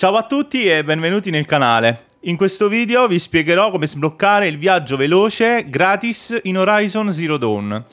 Ciao a tutti e benvenuti nel canale. In questo video vi spiegherò come sbloccare il viaggio veloce gratis in Horizon Zero Dawn.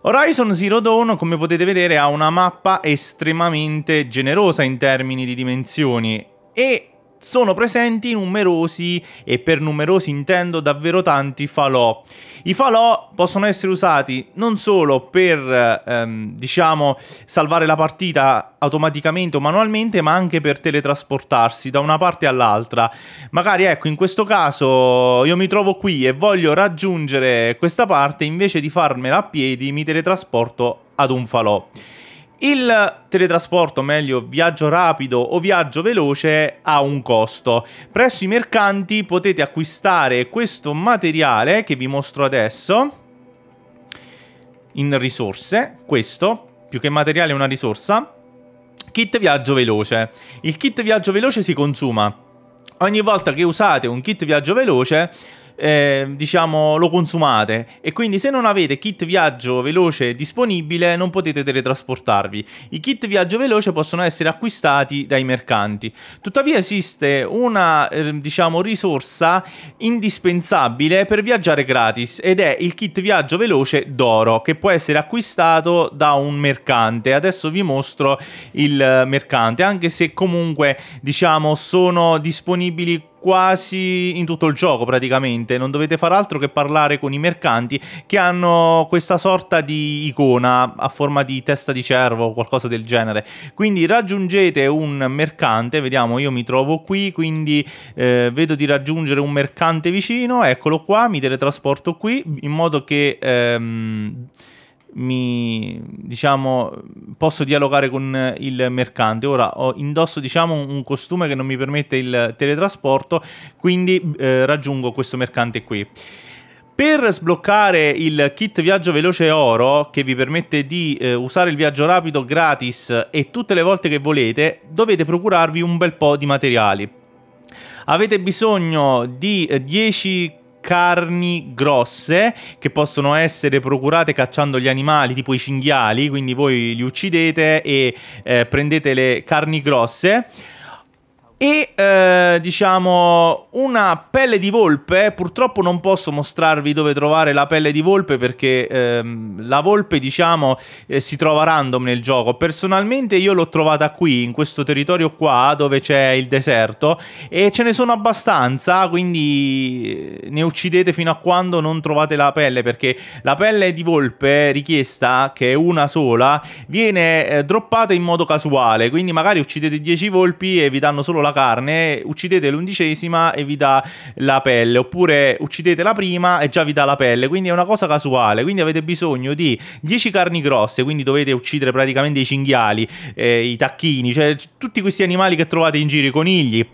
Horizon Zero Dawn, come potete vedere, ha una mappa estremamente generosa in termini di dimensioni e sono presenti numerosi, e per numerosi intendo davvero tanti, falò. I falò possono essere usati non solo per, ehm, diciamo, salvare la partita automaticamente o manualmente, ma anche per teletrasportarsi da una parte all'altra. Magari, ecco, in questo caso io mi trovo qui e voglio raggiungere questa parte, invece di farmela a piedi mi teletrasporto ad un falò. Il teletrasporto, meglio viaggio rapido o viaggio veloce, ha un costo. Presso i mercanti potete acquistare questo materiale che vi mostro adesso in risorse, questo, più che materiale è una risorsa, kit viaggio veloce. Il kit viaggio veloce si consuma. Ogni volta che usate un kit viaggio veloce eh, diciamo, lo consumate e quindi se non avete kit viaggio veloce disponibile non potete teletrasportarvi. I kit viaggio veloce possono essere acquistati dai mercanti. Tuttavia esiste una, eh, diciamo, risorsa indispensabile per viaggiare gratis ed è il kit viaggio veloce d'oro che può essere acquistato da un mercante. Adesso vi mostro il mercante, anche se comunque, diciamo, sono disponibili quasi in tutto il gioco praticamente, non dovete far altro che parlare con i mercanti che hanno questa sorta di icona a forma di testa di cervo o qualcosa del genere. Quindi raggiungete un mercante, vediamo io mi trovo qui, quindi eh, vedo di raggiungere un mercante vicino, eccolo qua, mi teletrasporto qui in modo che... Ehm, mi diciamo posso dialogare con eh, il mercante. Ora ho, indosso diciamo un costume che non mi permette il teletrasporto, quindi eh, raggiungo questo mercante qui. Per sbloccare il kit viaggio veloce oro che vi permette di eh, usare il viaggio rapido gratis e tutte le volte che volete dovete procurarvi un bel po' di materiali. Avete bisogno di 10 eh, carni grosse che possono essere procurate cacciando gli animali, tipo i cinghiali, quindi voi li uccidete e eh, prendete le carni grosse. E eh, diciamo una pelle di volpe, purtroppo non posso mostrarvi dove trovare la pelle di volpe perché ehm, la volpe diciamo eh, si trova random nel gioco. Personalmente io l'ho trovata qui, in questo territorio qua dove c'è il deserto e ce ne sono abbastanza, quindi eh, ne uccidete fino a quando non trovate la pelle perché la pelle di volpe richiesta, che è una sola, viene eh, droppata in modo casuale, quindi magari uccidete 10 volpi e vi danno solo la la carne, uccidete l'undicesima e vi dà la pelle, oppure uccidete la prima e già vi dà la pelle, quindi è una cosa casuale, quindi avete bisogno di 10 carni grosse, quindi dovete uccidere praticamente i cinghiali, eh, i tacchini, cioè tutti questi animali che trovate in giro, i conigli,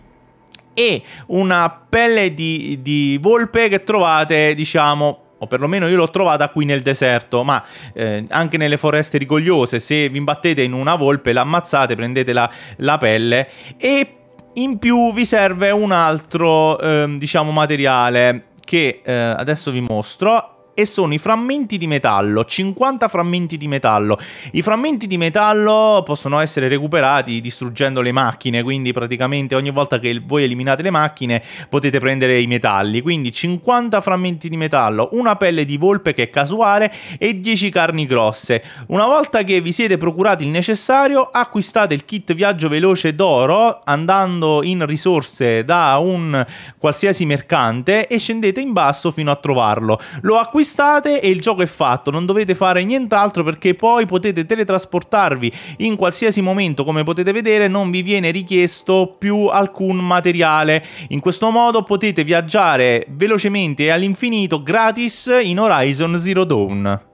e una pelle di, di volpe che trovate, diciamo, o perlomeno io l'ho trovata qui nel deserto, ma eh, anche nelle foreste rigogliose, se vi imbattete in una volpe, l'ammazzate, prendete la, la pelle e in più vi serve un altro, ehm, diciamo, materiale che eh, adesso vi mostro e sono i frammenti di metallo, 50 frammenti di metallo. I frammenti di metallo possono essere recuperati distruggendo le macchine, quindi praticamente ogni volta che voi eliminate le macchine potete prendere i metalli, quindi 50 frammenti di metallo, una pelle di volpe che è casuale e 10 carni grosse. Una volta che vi siete procurati il necessario, acquistate il kit viaggio veloce d'oro andando in risorse da un qualsiasi mercante e scendete in basso fino a trovarlo. Lo acquistate acquistate e il gioco è fatto, non dovete fare nient'altro perché poi potete teletrasportarvi in qualsiasi momento, come potete vedere non vi viene richiesto più alcun materiale. In questo modo potete viaggiare velocemente e all'infinito gratis in Horizon Zero Dawn.